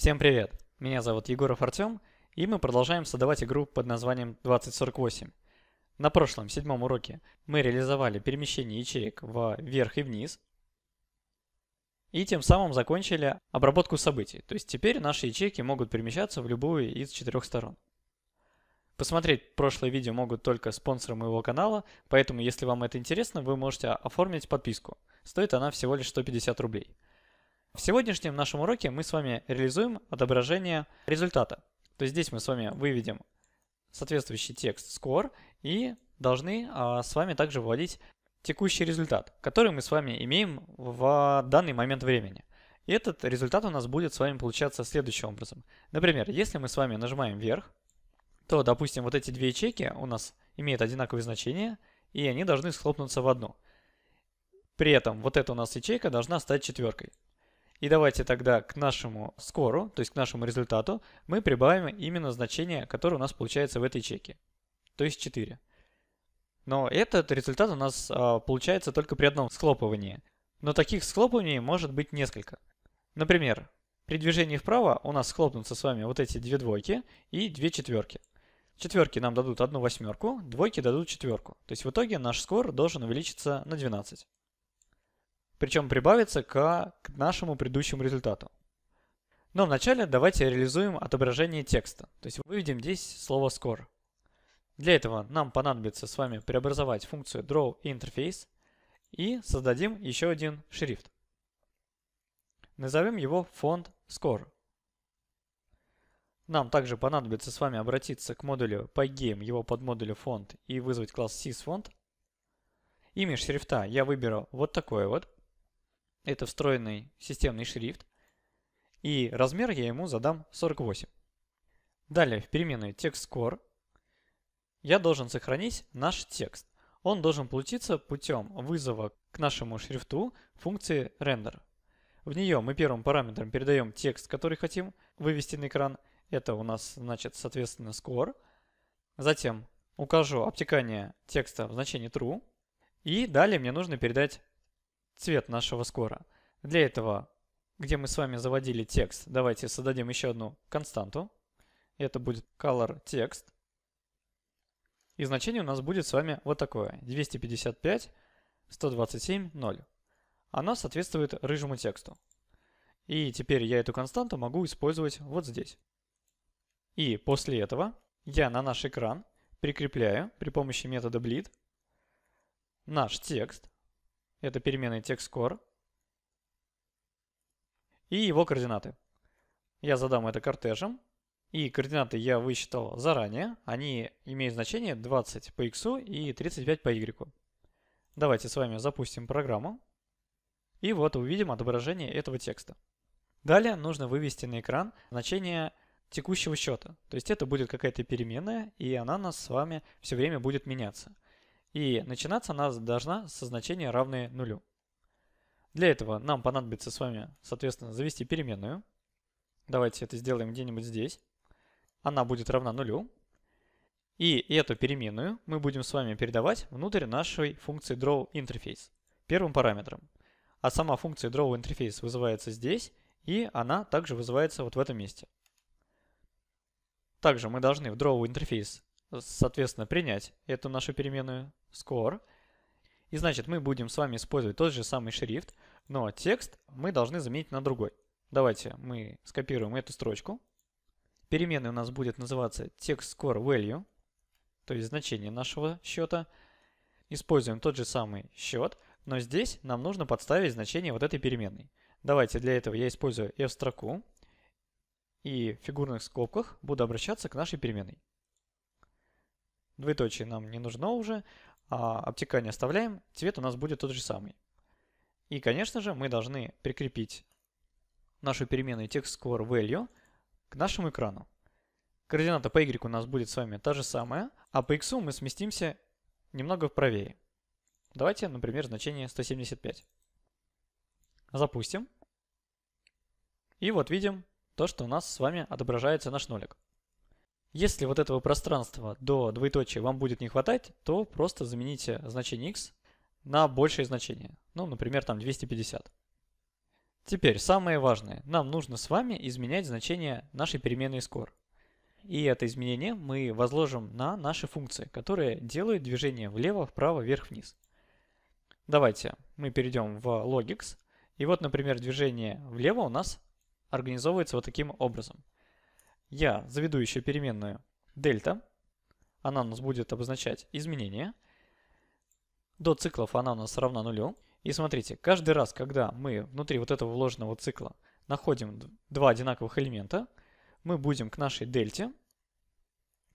Всем привет! Меня зовут Егоров Артем, и мы продолжаем создавать игру под названием 2048. На прошлом, седьмом уроке, мы реализовали перемещение ячеек вверх и вниз, и тем самым закончили обработку событий. То есть теперь наши ячейки могут перемещаться в любую из четырех сторон. Посмотреть прошлое видео могут только спонсоры моего канала, поэтому если вам это интересно, вы можете оформить подписку. Стоит она всего лишь 150 рублей. В сегодняшнем нашем уроке мы с вами реализуем отображение результата. То есть здесь мы с вами выведем соответствующий текст score и должны а, с вами также вводить текущий результат, который мы с вами имеем в а, данный момент времени. И этот результат у нас будет с вами получаться следующим образом. Например, если мы с вами нажимаем вверх, то, допустим, вот эти две ячейки у нас имеют одинаковые значения, и они должны схлопнуться в одну. При этом вот эта у нас ячейка должна стать четверкой. И давайте тогда к нашему скору, то есть к нашему результату, мы прибавим именно значение, которое у нас получается в этой чеке, то есть 4. Но этот результат у нас а, получается только при одном схлопывании. Но таких схлопываний может быть несколько. Например, при движении вправо у нас схлопнутся с вами вот эти две двойки и две четверки. Четверки нам дадут одну восьмерку, двойки дадут четверку. То есть в итоге наш скор должен увеличиться на 12 причем прибавится к, к нашему предыдущему результату. Но вначале давайте реализуем отображение текста, то есть выведем здесь слово score. Для этого нам понадобится с вами преобразовать функцию draw interface и создадим еще один шрифт. Назовем его font score. Нам также понадобится с вами обратиться к модулю pygame, его подмодулю font и вызвать класс sysfont. Имя шрифта я выберу вот такое вот. Это встроенный системный шрифт. И размер я ему задам 48. Далее в переменную текст score я должен сохранить наш текст. Он должен получиться путем вызова к нашему шрифту функции render. В нее мы первым параметром передаем текст, который хотим вывести на экран. Это у нас значит соответственно score. Затем укажу обтекание текста в значении true. И далее мне нужно передать цвет нашего скора. Для этого, где мы с вами заводили текст, давайте создадим еще одну константу. Это будет color text. И значение у нас будет с вами вот такое. 255, 127, 0. Она соответствует рыжему тексту. И теперь я эту константу могу использовать вот здесь. И после этого я на наш экран прикрепляю при помощи метода bleed наш текст, это текст TextScore и его координаты. Я задам это кортежем, и координаты я высчитал заранее. Они имеют значение 20 по x и 35 по y. Давайте с вами запустим программу. И вот увидим отображение этого текста. Далее нужно вывести на экран значение текущего счета. То есть это будет какая-то переменная, и она у нас с вами все время будет меняться. И начинаться она должна со значения равные нулю. Для этого нам понадобится с вами, соответственно, завести переменную. Давайте это сделаем где-нибудь здесь. Она будет равна нулю. И эту переменную мы будем с вами передавать внутрь нашей функции drawInterface первым параметром. А сама функция drawInterface вызывается здесь, и она также вызывается вот в этом месте. Также мы должны в drawInterface соответственно, принять эту нашу переменную score. И значит, мы будем с вами использовать тот же самый шрифт, но текст мы должны заменить на другой. Давайте мы скопируем эту строчку. Переменная у нас будет называться текст score value, то есть значение нашего счета. Используем тот же самый счет, но здесь нам нужно подставить значение вот этой переменной. Давайте для этого я использую f-строку и в фигурных скобках буду обращаться к нашей переменной двоеточие нам не нужно уже, а обтекание оставляем, цвет у нас будет тот же самый. И, конечно же, мы должны прикрепить нашу переменную TextScore value к нашему экрану. Координата по y у нас будет с вами та же самая, а по x мы сместимся немного правее. Давайте, например, значение 175. Запустим. И вот видим то, что у нас с вами отображается наш нолик. Если вот этого пространства до двоеточия вам будет не хватать, то просто замените значение x на большее значение. Ну, например, там 250. Теперь самое важное. Нам нужно с вами изменять значение нашей переменной score. И это изменение мы возложим на наши функции, которые делают движение влево, вправо, вверх, вниз. Давайте мы перейдем в Logix. И вот, например, движение влево у нас организовывается вот таким образом – я заведу еще переменную дельта, она у нас будет обозначать изменение, до циклов она у нас равна нулю. И смотрите, каждый раз, когда мы внутри вот этого вложенного цикла находим два одинаковых элемента, мы будем к нашей дельте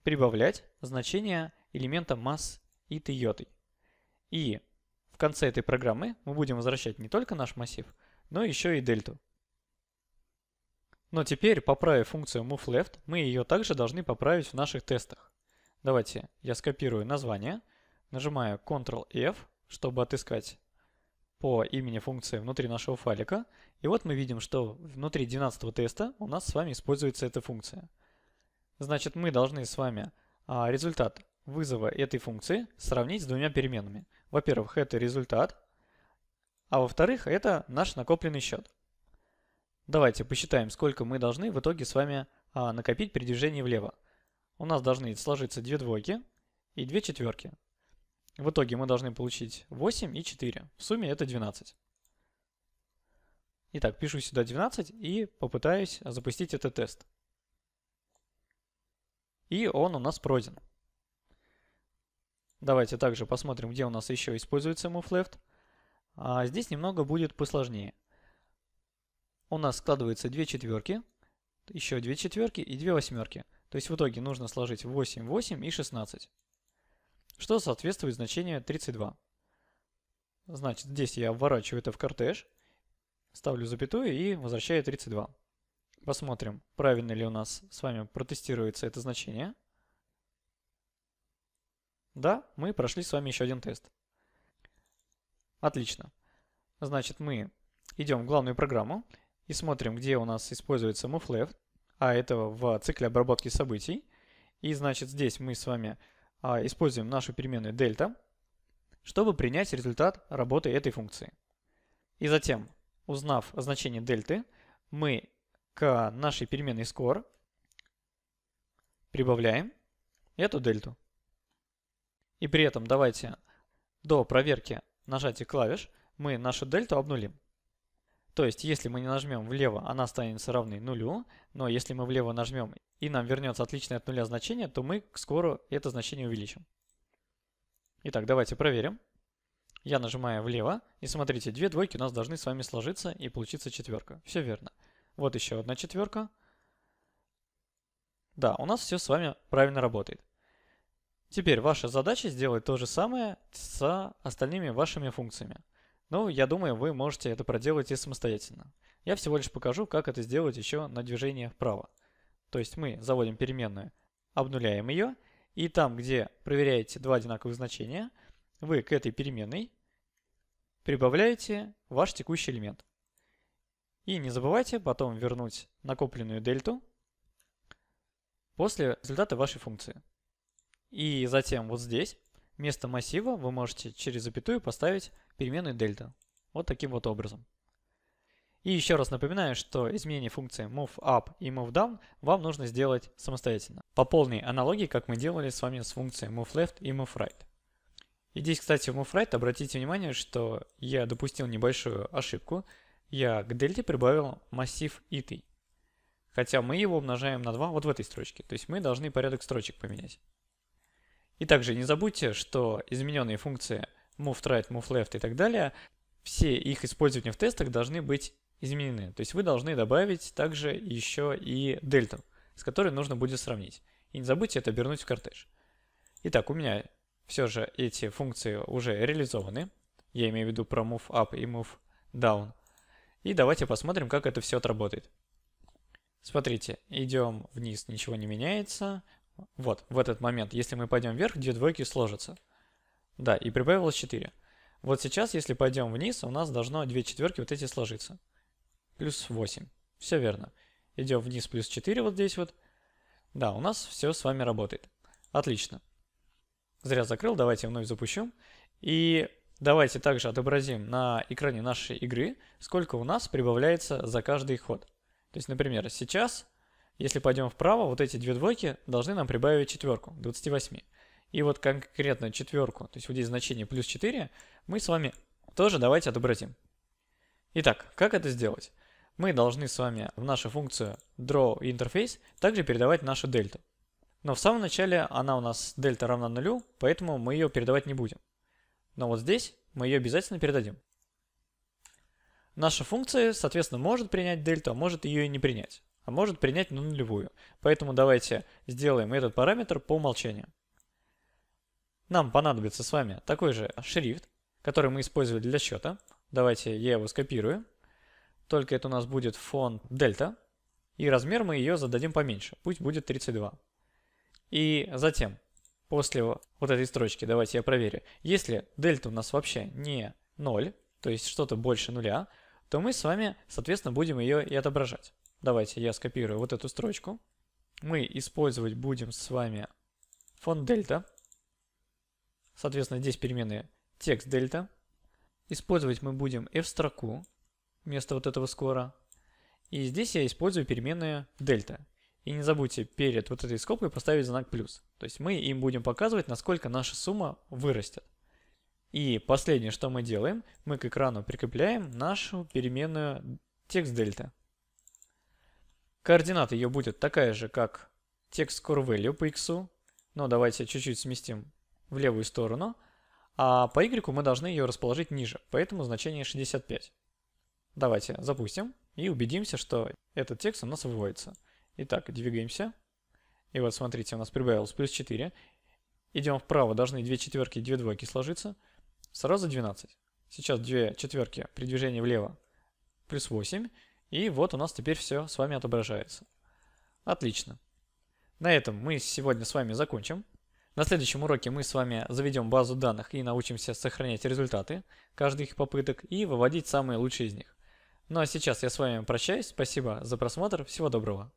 прибавлять значение элемента масс и йотой. И в конце этой программы мы будем возвращать не только наш массив, но еще и дельту. Но теперь, поправив функцию moveLeft, мы ее также должны поправить в наших тестах. Давайте я скопирую название, нажимаю Ctrl-F, чтобы отыскать по имени функции внутри нашего файлика. И вот мы видим, что внутри 12 теста у нас с вами используется эта функция. Значит, мы должны с вами а, результат вызова этой функции сравнить с двумя переменными. Во-первых, это результат, а во-вторых, это наш накопленный счет. Давайте посчитаем, сколько мы должны в итоге с вами а, накопить при движении влево. У нас должны сложиться две двойки и две четверки. В итоге мы должны получить 8 и 4. В сумме это 12. Итак, пишу сюда 12 и попытаюсь запустить этот тест. И он у нас пройден. Давайте также посмотрим, где у нас еще используется move left. А здесь немного будет посложнее у нас складывается 2 четверки, еще 2 четверки и 2 восьмерки. То есть в итоге нужно сложить 8, 8 и 16, что соответствует значению 32. Значит, здесь я обворачиваю это в кортеж, ставлю запятую и возвращаю 32. Посмотрим, правильно ли у нас с вами протестируется это значение. Да, мы прошли с вами еще один тест. Отлично. Значит, мы идем в главную программу и смотрим, где у нас используется move left, а это в цикле обработки событий. И значит здесь мы с вами а, используем нашу переменную дельта, чтобы принять результат работы этой функции. И затем, узнав значение дельты, мы к нашей переменной score прибавляем эту дельту. И при этом давайте до проверки нажатия клавиш мы нашу дельту обнулим. То есть, если мы не нажмем влево, она останется равной нулю, но если мы влево нажмем и нам вернется отличное от нуля значение, то мы скоро это значение увеличим. Итак, давайте проверим. Я нажимаю влево, и смотрите, две двойки у нас должны с вами сложиться и получиться четверка. Все верно. Вот еще одна четверка. Да, у нас все с вами правильно работает. Теперь ваша задача сделать то же самое с остальными вашими функциями. Ну, я думаю, вы можете это проделать и самостоятельно. Я всего лишь покажу, как это сделать еще на движение вправо. То есть мы заводим переменную, обнуляем ее, и там, где проверяете два одинаковых значения, вы к этой переменной прибавляете ваш текущий элемент. И не забывайте потом вернуть накопленную дельту после результата вашей функции. И затем вот здесь Вместо массива вы можете через запятую поставить переменную дельта. Вот таким вот образом. И еще раз напоминаю, что изменение функции moveUp и moveDown вам нужно сделать самостоятельно. По полной аналогии, как мы делали с вами с функцией moveLeft и moveRight. И здесь, кстати, в moveRight обратите внимание, что я допустил небольшую ошибку. Я к дельте прибавил массив ity. Хотя мы его умножаем на 2 вот в этой строчке. То есть мы должны порядок строчек поменять. И также не забудьте, что измененные функции move right, move left и так далее, все их использования в тестах должны быть изменены. То есть вы должны добавить также еще и дельту, с которой нужно будет сравнить. И не забудьте это обернуть в кортеж. Итак, у меня все же эти функции уже реализованы. Я имею в виду про move up и move down. И давайте посмотрим, как это все отработает. Смотрите, идем вниз, ничего не меняется. Вот, в этот момент, если мы пойдем вверх, две двойки сложатся. Да, и прибавилось 4. Вот сейчас, если пойдем вниз, у нас должно две четверки вот эти сложиться. Плюс 8. Все верно. Идем вниз плюс 4 вот здесь вот. Да, у нас все с вами работает. Отлично. Зря закрыл, давайте вновь запущу. И давайте также отобразим на экране нашей игры, сколько у нас прибавляется за каждый ход. То есть, например, сейчас если пойдем вправо, вот эти две двойки должны нам прибавить четверку, 28. И вот конкретно четверку, то есть вот здесь значение плюс 4, мы с вами тоже давайте отобразим. Итак, как это сделать? Мы должны с вами в нашу функцию draw interface также передавать нашу дельту. Но в самом начале она у нас дельта равна нулю, поэтому мы ее передавать не будем. Но вот здесь мы ее обязательно передадим. Наша функция, соответственно, может принять дельту, а может ее и не принять а может принять на нулевую. Поэтому давайте сделаем этот параметр по умолчанию. Нам понадобится с вами такой же шрифт, который мы использовали для счета. Давайте я его скопирую. Только это у нас будет фон дельта. И размер мы ее зададим поменьше. Пусть будет 32. И затем, после вот этой строчки, давайте я проверю. Если дельта у нас вообще не 0, то есть что-то больше нуля, то мы с вами, соответственно, будем ее и отображать. Давайте я скопирую вот эту строчку. Мы использовать будем с вами фон дельта. Соответственно, здесь переменные текст дельта. Использовать мы будем f-строку вместо вот этого скора. И здесь я использую переменные дельта. И не забудьте перед вот этой скобкой поставить знак плюс. То есть мы им будем показывать, насколько наша сумма вырастет. И последнее, что мы делаем, мы к экрану прикрепляем нашу переменную текст дельта. Координата ее будет такая же, как текст core value по x. Но давайте чуть-чуть сместим в левую сторону. А по y мы должны ее расположить ниже, поэтому значение 65. Давайте запустим и убедимся, что этот текст у нас выводится. Итак, двигаемся. И вот смотрите, у нас прибавилось плюс 4. Идем вправо, должны 2 четверки и 2 двойки сложиться. Сразу 12. Сейчас 2 четверки при движении влево плюс 8. И вот у нас теперь все с вами отображается. Отлично. На этом мы сегодня с вами закончим. На следующем уроке мы с вами заведем базу данных и научимся сохранять результаты каждых их попыток и выводить самые лучшие из них. Ну а сейчас я с вами прощаюсь, спасибо за просмотр, всего доброго.